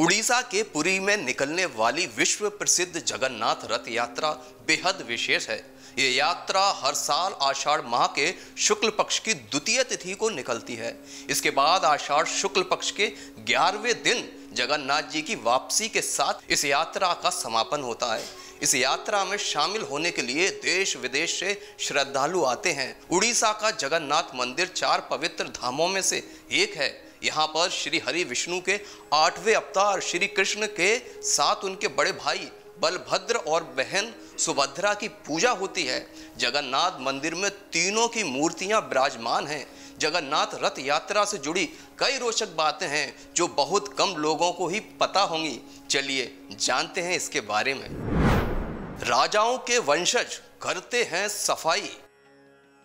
उड़ीसा के पुरी में निकलने वाली विश्व प्रसिद्ध जगन्नाथ रथ यात्रा बेहद विशेष है ये यात्रा हर साल आषाढ़ माह के शुक्ल पक्ष की द्वितीय तिथि को निकलती है इसके बाद आषाढ़ शुक्ल पक्ष के ग्यारहवें दिन जगन्नाथ जी की वापसी के साथ इस यात्रा का समापन होता है इस यात्रा में शामिल होने के लिए देश विदेश से श्रद्धालु आते हैं उड़ीसा का जगन्नाथ मंदिर चार पवित्र धामों में से एक है यहाँ पर श्री हरि विष्णु के आठवें अवतार श्री कृष्ण के साथ उनके बड़े भाई बलभद्र और बहन सुभद्रा की पूजा होती है जगन्नाथ मंदिर में तीनों की मूर्तियां विराजमान हैं जगन्नाथ रथ यात्रा से जुड़ी कई रोचक बातें हैं जो बहुत कम लोगों को ही पता होंगी चलिए जानते हैं इसके बारे में राजाओं के वंशज करते हैं सफाई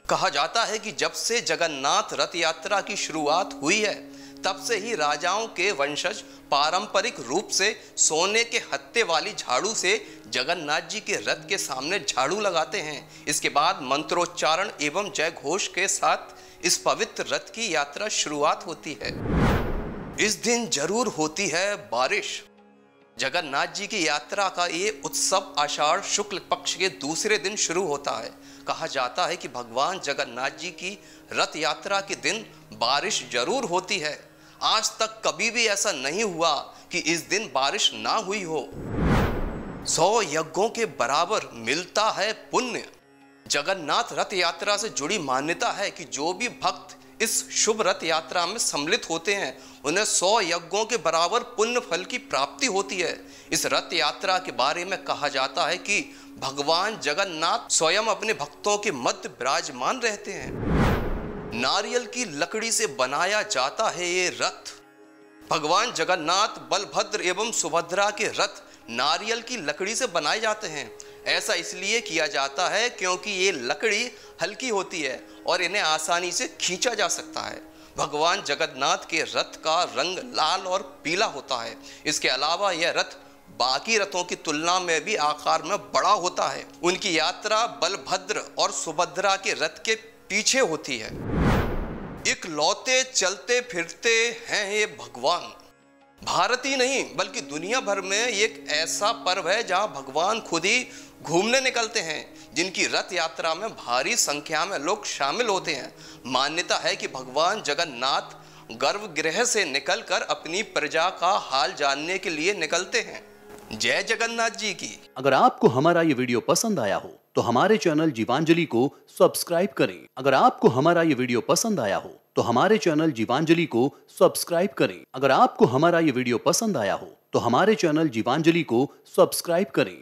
कहा जाता है कि जब से जगन्नाथ रथ यात्रा की शुरुआत हुई है तब से ही राजाओं के वंशज पारंपरिक रूप से सोने के हत्ते वाली झाड़ू से जगन्नाथ जी के रथ के सामने झाड़ू लगाते हैं इसके बाद मंत्रोच्चारण एवं जय घोष के साथ इस पवित्र रथ की यात्रा शुरुआत होती है इस दिन जरूर होती है बारिश जगन्नाथ जी की यात्रा का ये उत्सव आषाढ़ शुक्ल पक्ष के दूसरे दिन शुरू होता है कहा जाता है कि भगवान जगन्नाथ जी की रथ यात्रा के दिन बारिश जरूर होती है आज तक कभी भी ऐसा नहीं हुआ कि इस दिन बारिश ना हुई हो सौ यज्ञों के बराबर मिलता है पुण्य जगन्नाथ रथ यात्रा से जुड़ी मान्यता है कि जो भी भक्त इस शुभ रथ यात्रा में सम्मिलित होते हैं उन्हें सौ यज्ञों के बराबर पुण्य फल की प्राप्ति होती है इस रथ यात्रा के बारे में कहा जाता है कि भगवान जगन्नाथ स्वयं अपने भक्तों के मध्य विराजमान रहते हैं नारियल की लकड़ी से बनाया जाता है ये रथ भगवान जगन्नाथ बलभद्र एवं सुभद्रा के रथ नारियल की लकड़ी से बनाए जाते हैं ऐसा इसलिए किया जाता है क्योंकि ये लकड़ी हल्की होती है और इन्हें आसानी से खींचा जा सकता है भगवान जगन्नाथ के रथ का रंग लाल और पीला होता है इसके अलावा यह रथ बाकी रथों की तुलना में भी आकार में बड़ा होता है उनकी यात्रा बलभद्र और सुभद्रा के रथ के पीछे होती है एक लौते चलते फिरते हैं ये भगवान भारत ही नहीं बल्कि दुनिया भर में एक ऐसा पर्व है जहाँ भगवान खुद ही घूमने निकलते हैं जिनकी रथ यात्रा में भारी संख्या में लोग शामिल होते हैं मान्यता है कि भगवान जगन्नाथ गर्भगृह से निकलकर अपनी प्रजा का हाल जानने के लिए निकलते हैं जय जगन्नाथ जी की अगर आपको हमारा ये वीडियो पसंद आया हो तो हमारे चैनल जीवांजलि को सब्सक्राइब करें अगर आपको हमारा ये वीडियो पसंद आया हो तो हमारे चैनल जीवांजलि को सब्सक्राइब करें अगर आपको हमारा ये वीडियो पसंद आया हो तो हमारे चैनल जीवांजलि को सब्सक्राइब करें